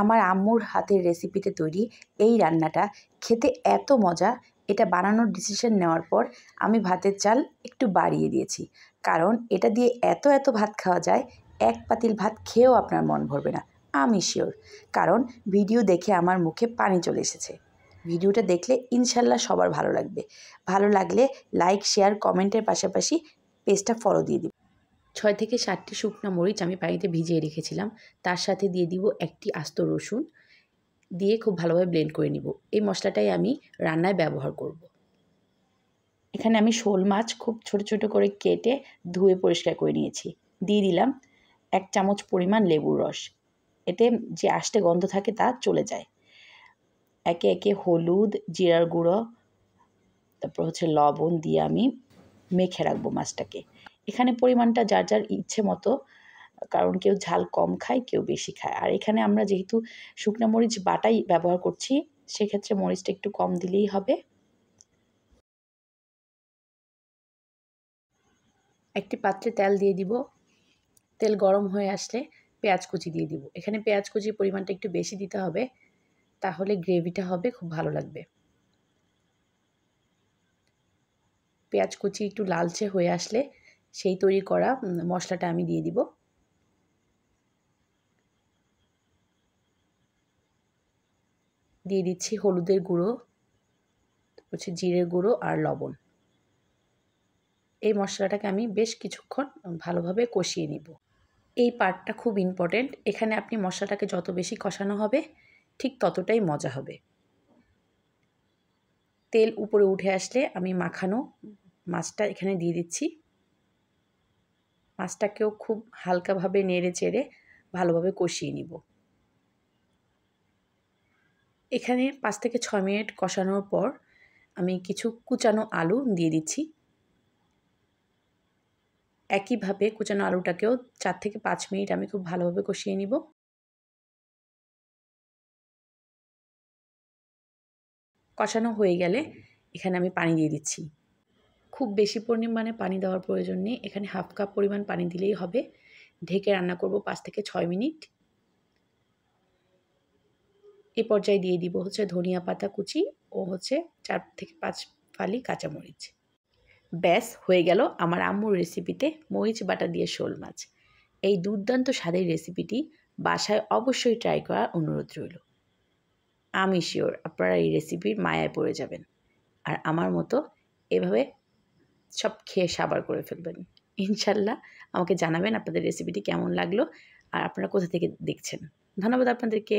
আমার আম্মুর হাতের রেসিপিতে তৈরি এই রান্নাটা খেতে এত মজা এটা বানানোর ডিসিশন নেওয়ার পর আমি ভাতের চাল একটু বাড়িয়ে দিয়েছি কারণ এটা দিয়ে এত এত ভাত খাওয়া যায় এক পাতিল ভাত খেয়েও আপনার মন ভরবে না আমি শিওর কারণ ভিডিও দেখে আমার মুখে পানি চলে এসেছে ভিডিওটা দেখলে ইনশাল্লাহ সবার ভালো লাগবে ভালো লাগলে লাইক শেয়ার কমেন্টের পাশাপাশি পেজটা ফলো দিয়ে দিবে ছয় থেকে সাতটি শুকনো মরিচ আমি পানিতে ভিজিয়ে রেখেছিলাম তার সাথে দিয়ে দিব একটি আস্ত রসুন দিয়ে খুব ভালোভাবে ব্লেন্ড করে নিব এই মশলাটাই আমি রান্নায় ব্যবহার করব। এখানে আমি শোল মাছ খুব ছোট ছোট করে কেটে ধুয়ে পরিষ্কার করে নিয়েছি দিয়ে দিলাম এক চামচ পরিমাণ লেবুর রস এতে যে আষ্টে গন্ধ থাকে তা চলে যায় একে একে হলুদ জিরার গুঁড়ো তারপর হচ্ছে লবণ দিয়ে আমি মেখে রাখবো মাছটাকে এখানে পরিমাণটা যার যার ইচ্ছে মতো কারণ কেউ ঝাল কম খায় কেউ বেশি খায় আর এখানে আমরা যেহেতু শুকনো মরিচ বাটাই ব্যবহার করছি সেক্ষেত্রে মরিচটা একটু কম দিলেই হবে একটি পাত্রে তেল দিয়ে দিব তেল গরম হয়ে আসলে পেঁয়াজ কুচি দিয়ে দিব এখানে পেঁয়াজ কুচির পরিমাণটা একটু বেশি দিতে হবে তাহলে গ্রেভিটা হবে খুব ভালো লাগবে পেঁয়াজ কুচি একটু লালচে হয়ে আসলে সেই তৈরি করা মশলাটা আমি দিয়ে দিব দিয়ে দিচ্ছি হলুদের গুঁড়ো হচ্ছে জিরের গুঁড়ো আর লবণ এই মশলাটাকে আমি বেশ কিছুক্ষণ ভালোভাবে কষিয়ে নিব এই পার্টটা খুব ইম্পর্ট্যান্ট এখানে আপনি মশলাটাকে যত বেশি কষানো হবে ঠিক ততটাই মজা হবে তেল উপরে উঠে আসলে আমি মাখানো মাছটা এখানে দিয়ে দিচ্ছি মাছটাকেও খুব হালকাভাবে নেড়ে চেড়ে ভালোভাবে কষিয়ে নিব এখানে পাঁচ থেকে ছ মিনিট কষানোর পর আমি কিছু কুচানো আলু দিয়ে দিচ্ছি একইভাবে কুচানো আলুটাকেও চার থেকে পাঁচ মিনিট আমি খুব ভালোভাবে কষিয়ে নিব কষানো হয়ে গেলে এখানে আমি পানি দিয়ে দিচ্ছি খুব বেশি পরিমাণে পানি দেওয়ার প্রয়োজন নেই এখানে হাফ কাপ পরিমাণ পানি দিলেই হবে ঢেকে রান্না করব পাঁচ থেকে ছয় মিনিট এ পর্যায়ে দিয়ে দিব হচ্ছে ধনিয়া পাতা কুচি ও হচ্ছে চার থেকে পাঁচ ফালি কাঁচামরিচ ব্যাস হয়ে গেল আমার আম্মুর রেসিপিতে মরিচ বাটা দিয়ে শোল মাছ এই দুর্দান্ত স্বাদের রেসিপিটি বাসায় অবশ্যই ট্রাই করার অনুরোধ রইল আমি শিওর আপনারা এই রেসিপির মায়ায় পড়ে যাবেন আর আমার মতো এভাবে সব খেয়ে সাবার করে ফেলবেন ইনশাল্লাহ আমাকে জানাবেন আপনাদের রেসিপিটি কেমন লাগলো আর আপনারা কোথা থেকে দেখছেন ধন্যবাদ আপনাদেরকে